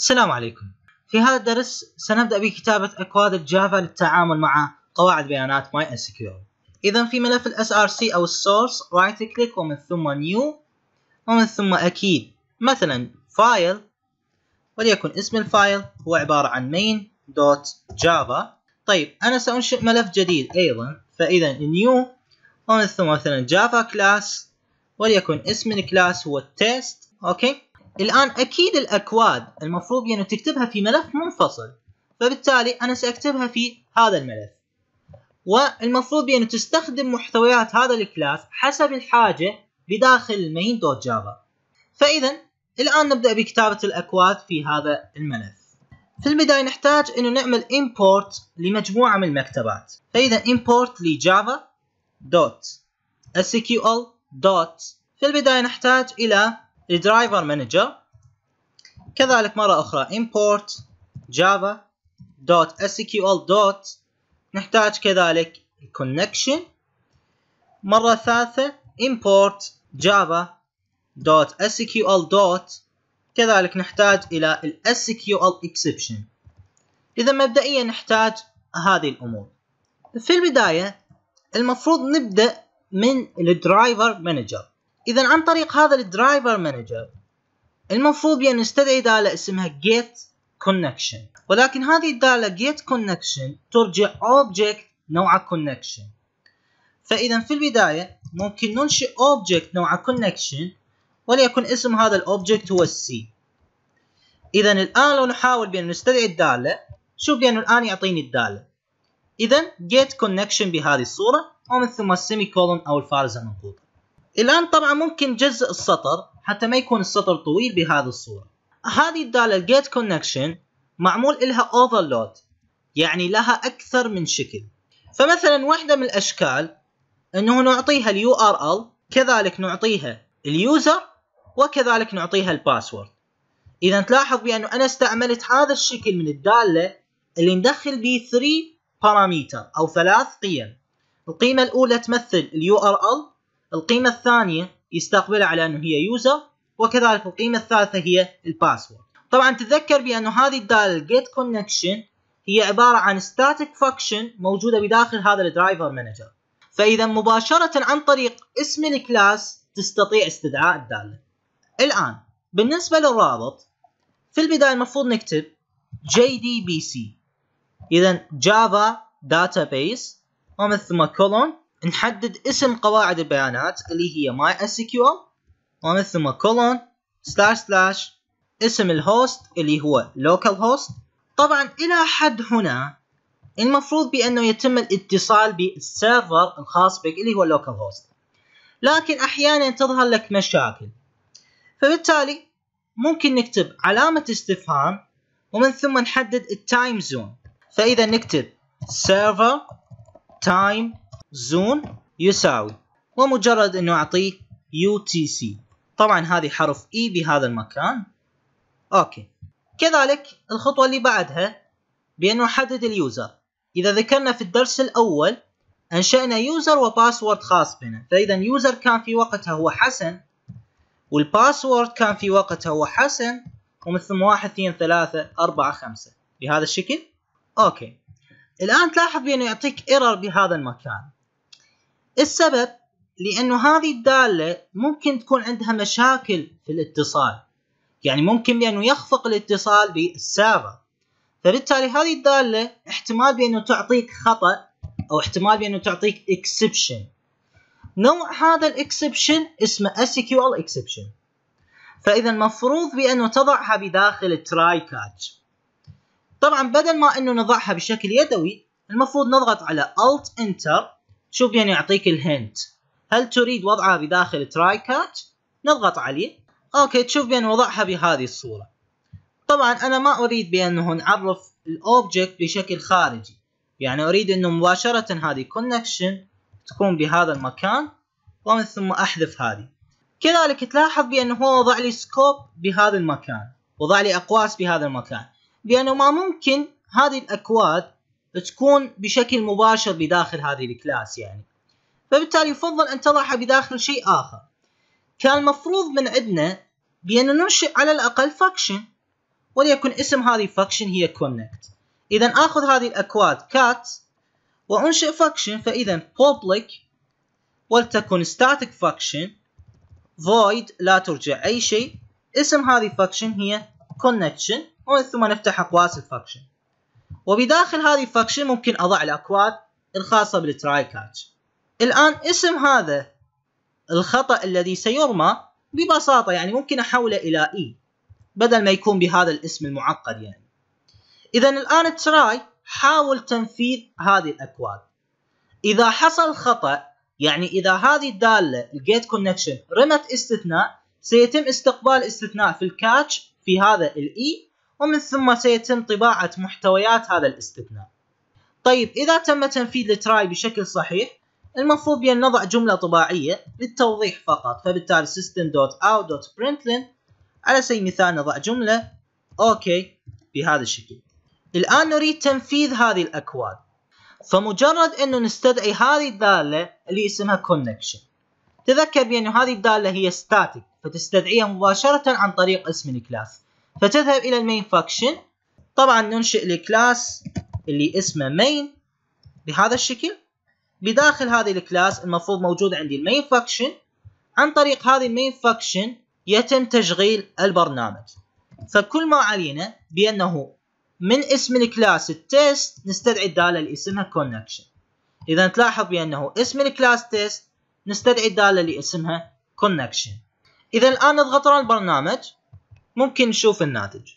السلام عليكم في هذا الدرس سنبدأ بكتابة أكواد الجافا للتعامل مع قواعد بيانات ماي اس كيو إذا في ملف الاس ار سي أو السورس رايت كليك ومن ثم نيو ومن ثم أكيد مثلا فايل وليكن اسم الفايل هو عبارة عن main.java طيب أنا سأنشئ ملف جديد أيضا فإذا نيو ومن ثم مثلا جافا كلاس وليكن اسم الكلاس هو test أوكي الآن أكيد الأكواد المفروض يعني تكتبها في ملف منفصل فبالتالي أنا سأكتبها في هذا الملف والمفروض يعني تستخدم محتويات هذا الكلاس حسب الحاجة بداخل المين دوت جافا فإذا الآن نبدأ بكتابة الأكواد في هذا الملف في البداية نحتاج أنه نعمل import لمجموعة من المكتبات فإذا import لجافا دوت sql دوت في البداية نحتاج إلى الدرايفر مانجر كذلك مرة أخرى import java dot sql dot نحتاج كذلك connection مرة ثالثة import java dot sql dot كذلك نحتاج إلى ال sql exception إذا مبدئيا نحتاج هذه الأمور في البداية المفروض نبدأ من الدرايفر مانجر اذا عن طريق هذا الدرايفر مانجر المفروض بان يعني نستدعي داله اسمها جيت كونكشن ولكن هذه الداله جيت كونكشن ترجع اوبجكت نوعه كونكشن فاذا في البدايه ممكن ننشئ اوبجكت نوعه كونكشن وليكن اسم هذا الاوبجكت هو السي اذا الان لو نحاول بان نستدعي الداله شوف بان الان يعطيني الداله اذا جيت كونكشن بهذه الصوره ومن ثم السيمي كولون او الفارزه المنقوطه الآن طبعا ممكن جزء السطر حتى ما يكون السطر طويل بهذه الصورة هذه الدالة الجيت كونكشن معمول إلها اوفرلود يعني لها أكثر من شكل فمثلا واحدة من الأشكال أنه نعطيها اليو ار ال كذلك نعطيها اليوزر وكذلك نعطيها الباسورد إذا تلاحظ بأنه أنا استعملت هذا الشكل من الدالة اللي ندخل به 3 باراميتر أو ثلاث قيم القيمة الأولى تمثل اليو ار ال القيمة الثانية يستقبلها على أنه هي يوزر وكذلك القيمة الثالثة هي الباسورد طبعا تذكر بأن هذه الدالة get connection هي عبارة عن static function موجودة بداخل هذا الدرايفر مانجر فإذا مباشرة عن طريق اسم الكلاس تستطيع استدعاء الدالة الآن بالنسبة للرابط في البداية المفروض نكتب JDBC إذا Java Database ومن ثم colon نحدد اسم قواعد البيانات اللي هي ماي اس كيو ومن ثم كولون سلاش سلاش اسم الهوست اللي هو لوكال هوست طبعا الى حد هنا المفروض بانه يتم الاتصال بالسيرفر الخاص بك اللي هو لوكال هوست لكن احيانا تظهر لك مشاكل فبالتالي ممكن نكتب علامة استفهام ومن ثم نحدد التايم زون فاذا نكتب سيرفر تايم زون يساوي ومجرد انه اعطيه يو تي سي طبعا هذه حرف اي e بهذا المكان اوكي كذلك الخطوه اللي بعدها بانه احدد اليوزر اذا ذكرنا في الدرس الاول انشانا يوزر وباسورد خاص بنا فاذا يوزر كان في وقتها هو حسن والباسورد كان في وقتها هو حسن ومثل واحد اثنين ثلاثة أربعة خمسة بهذا الشكل أوكي الآن تلاحظ بأنه يعطيك ايرور بهذا المكان السبب لأنه هذه الدالة ممكن تكون عندها مشاكل في الاتصال يعني ممكن بأنه يخفق الاتصال بالسيرفر فبالتالي هذه الدالة احتمال بأنه تعطيك خطأ أو احتمال بأنه تعطيك exception نوع هذا الاكسبشن اسمه SQL exception فإذا المفروض بأنه تضعها بداخل التراي كاتش طبعا بدل ما أنه نضعها بشكل يدوي المفروض نضغط على Alt Enter شوف يعني يعطيك الهنت هل تريد وضعها بداخل تراي كات نضغط عليه اوكي تشوف بان وضعها بهذه الصورة طبعا انا ما اريد بانه نعرف الاوبجكت بشكل خارجي يعني اريد انه مباشرة هذه كونكشن تكون بهذا المكان ومن ثم احذف هذه كذلك تلاحظ بانه هو وضع لي سكوب بهذا المكان وضع لي اقواس بهذا المكان بانه ما ممكن هذه الاكواد تكون بشكل مباشر بداخل هذه الكلاس يعني فبالتالي يفضل ان تضعها بداخل شيء اخر كان المفروض من عندنا بان ننشئ على الاقل فاكشن وليكن اسم هذه فاكشن هي كونكت اذا اخذ هذه الاكواد كات وانشئ فاكشن فاذا public ولتكن static function void لا ترجع اي شيء اسم هذه function هي connection ومن ثم نفتح اقواس الفاكشن وبداخل هذه الفاكشن ممكن أضع الأكواد الخاصة بالتراي كاتش الآن اسم هذا الخطأ الذي سيرمى ببساطة يعني ممكن أحوله إلى إي e، بدل ما يكون بهذا الاسم المعقد يعني إذا الآن تراي حاول تنفيذ هذه الأكواد إذا حصل خطأ يعني إذا هذه الدالة الجيت كونكشن رمت استثناء سيتم استقبال استثناء في الكاتش في هذا الإي e، ومن ثم سيتم طباعة محتويات هذا الاستثناء طيب إذا تم تنفيذ التراي بشكل صحيح المفروض بأن نضع جملة طباعية للتوضيح فقط فبالتالي system.out.println على سبيل المثال نضع جملة أوكي بهذا الشكل الآن نريد تنفيذ هذه الأكواد فمجرد أنه نستدعي هذه الدالة اللي اسمها connection تذكر بأن هذه الدالة هي static فتستدعيها مباشرة عن طريق اسم الكلاس فتذهب إلى المين فاكشن طبعا ننشئ الكلاس اللي اسمه مين بهذا الشكل بداخل هذه الكلاس المفروض موجود عندي المين فاكشن عن طريق هذه المين فاكشن يتم تشغيل البرنامج فكل ما علينا بأنه من اسم الكلاس التيست نستدعي الدالة اللي اسمها كونكشن إذا تلاحظ بأنه اسم الكلاس تيست نستدعي الدالة اللي اسمها كونكشن إذا الآن نضغط على البرنامج ممكن نشوف الناتج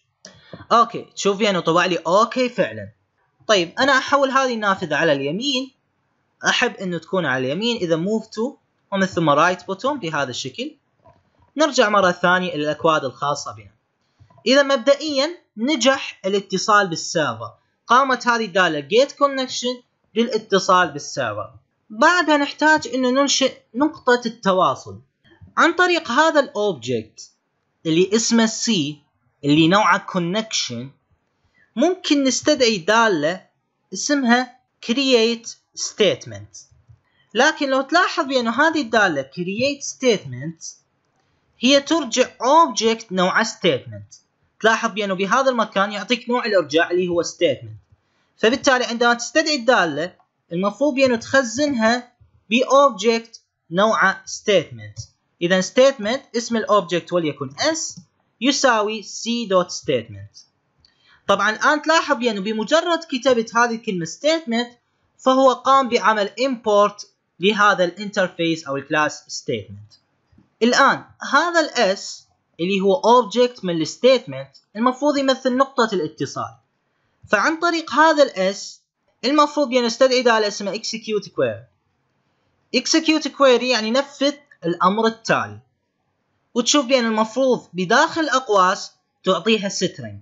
اوكي تشوف يعني طبع لي اوكي فعلا طيب انا احول هذه النافذه على اليمين احب انه تكون على اليمين اذا موف تو ومن ثم رايت بوتوم بهذا الشكل نرجع مره ثانيه الى الاكواد الخاصه بنا اذا مبدئيا نجح الاتصال بالسيرفر قامت هذه الداله جيت كونكشن للاتصال بالسيرفر بعدها نحتاج انه ننشئ نقطه التواصل عن طريق هذا الاوبجكت اللي اسمه سي اللي نوعه connection ممكن نستدعي دالة اسمها create statement لكن لو تلاحظ بأن هذه الدالة create statement هي ترجع object نوع statement تلاحظ بأنه بهذا المكان يعطيك نوع الإرجاع اللي هو statement فبالتالي عندما تستدعي الدالة المفروض بأنه تخزنها بأوبجكت نوع statement إذا statement اسم الأوبجكت وليكن S يساوي C statement طبعا الآن تلاحظ بأنه يعني بمجرد كتابة هذه الكلمة statement فهو قام بعمل import لهذا الانترفيس أو الكلاس statement الآن هذا S اللي هو object من statement المفروض يمثل نقطة الاتصال فعن طريق هذا S المفروض استدعي يعني دالة اسمها execute query execute query يعني نفذ الأمر التالي وتشوف بأن المفروض بداخل أقواس تعطيها سترينج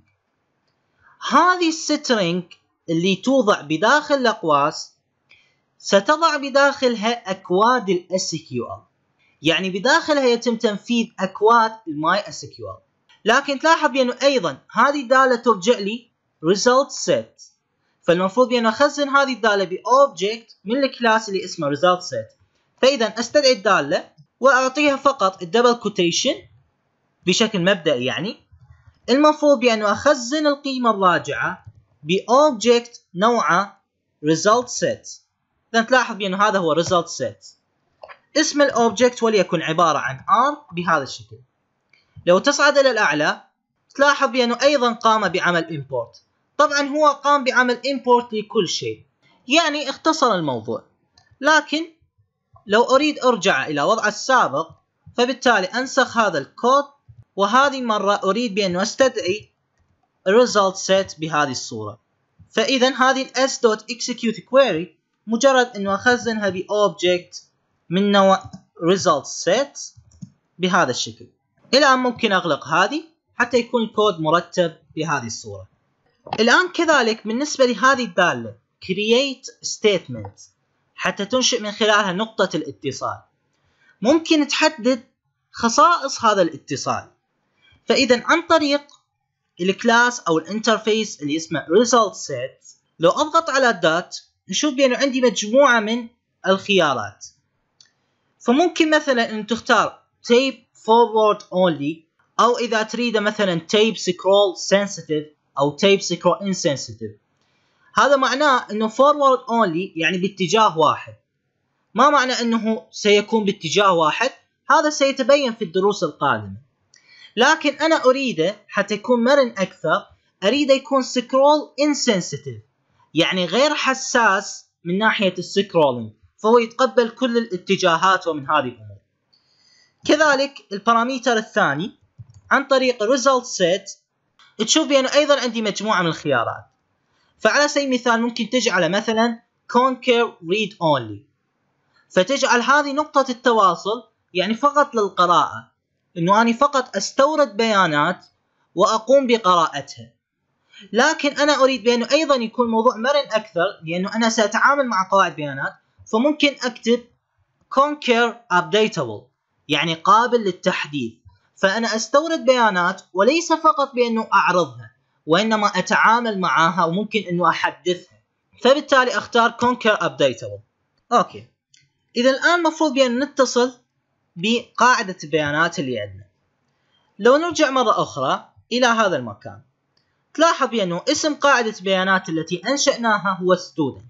هذه السترينج اللي توضع بداخل الأقواس ستضع بداخلها أكواد الاس كيو يعني بداخلها يتم تنفيذ أكواد الماي اس كيو لكن تلاحظ بأنه أيضا هذه الدالة ترجع لي result set فالمفروض بأن أخزن هذه الدالة بأوبجكت من الكلاس اللي اسمه result set فإذا أستدعي الدالة واعطيها فقط الدبل كوتيشن بشكل مبدئي يعني المفروض بانه اخزن القيمه الراجعه باوبجكت نوعه result set اذا تلاحظ بانه هذا هو result set اسم الاوبجكت وليكن عباره عن r بهذا الشكل لو تصعد الى الاعلى تلاحظ بانه ايضا قام بعمل import طبعا هو قام بعمل import لكل شيء يعني اختصر الموضوع لكن لو أريد أرجع إلى وضع السابق فبالتالي أنسخ هذا الكود وهذه المرة أريد بأن أستدعي result set بهذه الصورة فإذا هذه s dot query مجرد أنه أخزنها object من نوع result set بهذا الشكل الآن ممكن أغلق هذه حتى يكون الكود مرتب بهذه الصورة الآن كذلك بالنسبة لهذه الدالة create statement حتى تنشئ من خلالها نقطة الاتصال ممكن تحدد خصائص هذا الاتصال فإذا عن طريق الكلاس أو الانترفيس اللي اسمه result set لو أضغط على dot نشوف بأنه عندي مجموعة من الخيارات فممكن مثلا أن تختار tape forward only أو إذا تريده مثلا tape scroll sensitive أو tape scroll insensitive هذا معناه انه فورورد اونلي يعني باتجاه واحد ما معنى انه سيكون باتجاه واحد هذا سيتبين في الدروس القادمه لكن انا اريده حتى يكون مرن اكثر اريده يكون سكرول انسنسيتيف يعني غير حساس من ناحيه السكرولينج فهو يتقبل كل الاتجاهات ومن هذه الامور كذلك الباراميتر الثاني عن طريق الريزلت سيت تشوف بانه ايضا عندي مجموعه من الخيارات فعلى سبيل المثال ممكن تجعل مثلا conquer read only فتجعل هذه نقطة التواصل يعني فقط للقراءة انه انا فقط استورد بيانات واقوم بقراءتها لكن انا اريد بانه ايضا يكون موضوع مرن اكثر لانه انا ساتعامل مع قواعد بيانات فممكن اكتب conquer updatable يعني قابل للتحديث فانا استورد بيانات وليس فقط بانه اعرضها وانما اتعامل معاها وممكن انه احدثها فبالتالي اختار كونكر ابديتبل اوكي اذا الان المفروض بان يعني نتصل بقاعدة البيانات اللي عندنا لو نرجع مرة اخرى الى هذا المكان تلاحظ بانه يعني اسم قاعدة البيانات التي انشأناها هو student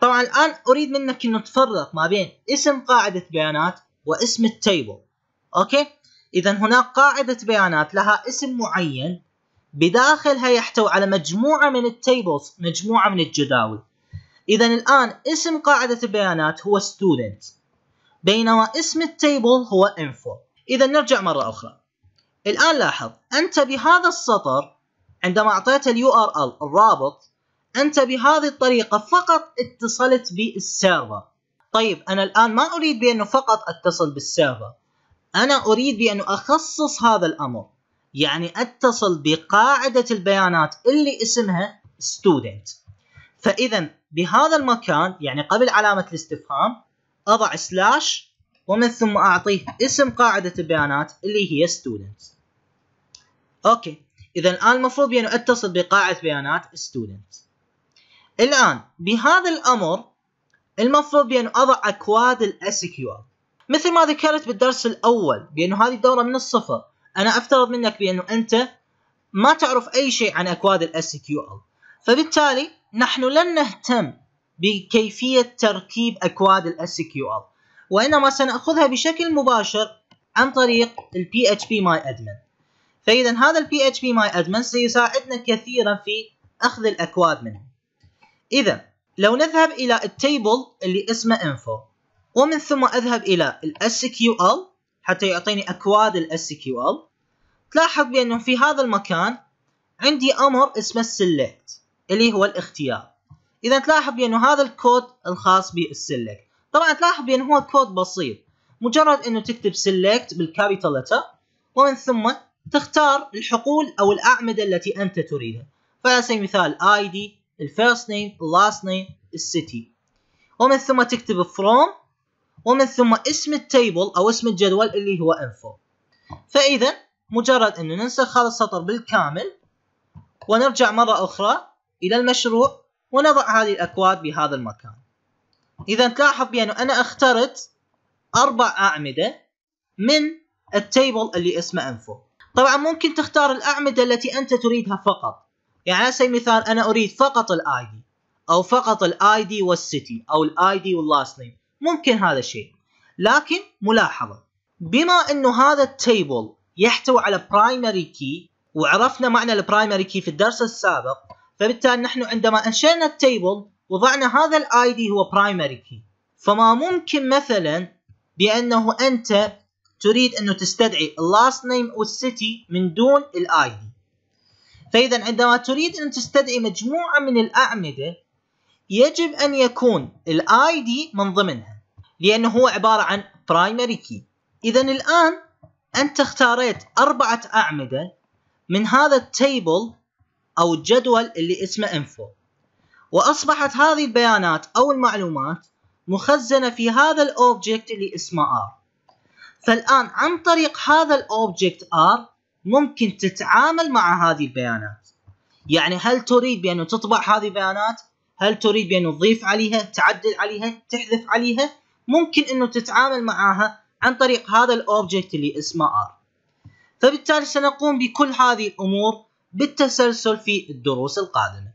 طبعا الان اريد منك انه تفرق ما بين اسم قاعدة بيانات واسم التيبل اوكي اذا هناك قاعدة بيانات لها اسم معين بداخلها يحتوي على مجموعة من التيبلز مجموعة من الجداول إذا الآن اسم قاعدة البيانات هو student بينما اسم التيبل هو info إذا نرجع مرة أخرى الآن لاحظ أنت بهذا السطر عندما أعطيت ال URL الرابط أنت بهذه الطريقة فقط اتصلت بالسيرفر طيب أنا الآن ما أريد بأنه فقط أتصل بالسيرفر أنا أريد بأنه أخصص هذا الأمر يعني اتصل بقاعدة البيانات اللي اسمها student فإذا بهذا المكان يعني قبل علامة الاستفهام أضع سلاش ومن ثم أعطيه اسم قاعدة البيانات اللي هي student أوكي إذا الآن المفروض بأن أتصل بقاعدة بيانات student الآن بهذا الأمر المفروض بأن أضع أكواد الـ SQL مثل ما ذكرت بالدرس الأول بأنه هذه الدورة من الصفر انا افترض منك بانه انت ما تعرف اي شيء عن اكواد الاس كيو ال فبالتالي نحن لن نهتم بكيفيه تركيب اكواد الاس كيو ال وانما سناخذها بشكل مباشر عن طريق البي اتش بي ماي ادمن فاذا هذا البي اتش بي ماي ادمن سيساعدنا كثيرا في اخذ الاكواد منه اذا لو نذهب الى التيبل اللي اسمه انفو ومن ثم اذهب الى الاس كيو ال حتى يعطيني اكواد الاس كيو ال تلاحظ بانه في هذا المكان عندي امر اسمه السلكت اللي هو الاختيار اذا تلاحظ بانه هذا الكود الخاص بالسلكت طبعا تلاحظ بانه هو كود بسيط مجرد انه تكتب سلكت بالكابيتال لتر ومن ثم تختار الحقول او الاعمده التي انت تريدها فعلى سبيل المثال اي دي الفيرست نيم اللاست نيم السيتي ومن ثم تكتب فروم ومن ثم اسم التيبل أو اسم الجدول اللي هو انفو فإذا مجرد أنه ننسخ هذا السطر بالكامل ونرجع مرة أخرى إلى المشروع ونضع هذه الأكواد بهذا المكان إذا تلاحظ بأنه أنا اخترت أربع أعمدة من التيبل اللي اسمه انفو طبعا ممكن تختار الأعمدة التي أنت تريدها فقط يعني على سبيل المثال أنا أريد فقط الاي دي أو فقط الاي دي والسيتي أو الاي دي واللاست نيم ممكن هذا الشيء لكن ملاحظة بما انه هذا التيبل يحتوي على برايمري كي وعرفنا معنى البرايمري كي في الدرس السابق فبالتالي نحن عندما انشئنا التيبل وضعنا هذا الاي دي هو برايمري كي فما ممكن مثلا بانه انت تريد انه تستدعي اللاست نيم والسيتي من دون الاي دي فاذا عندما تريد ان تستدعي مجموعه من الاعمده يجب ان يكون الاي دي من ضمنها لأنه هو عبارة عن برايمري كي إذا الآن أنت اختاريت أربعة أعمدة من هذا التيبل أو الجدول اللي اسمه انفو وأصبحت هذه البيانات أو المعلومات مخزنة في هذا الأوبجكت اللي اسمه R فالآن عن طريق هذا الأوبجكت R ممكن تتعامل مع هذه البيانات يعني هل تريد بأنه تطبع هذه البيانات هل تريد بأنه تضيف عليها تعدل عليها تحذف عليها ممكن انه تتعامل معها عن طريق هذا الاوبجكت اللي اسمه ار فبالتالي سنقوم بكل هذه الامور بالتسلسل في الدروس القادمه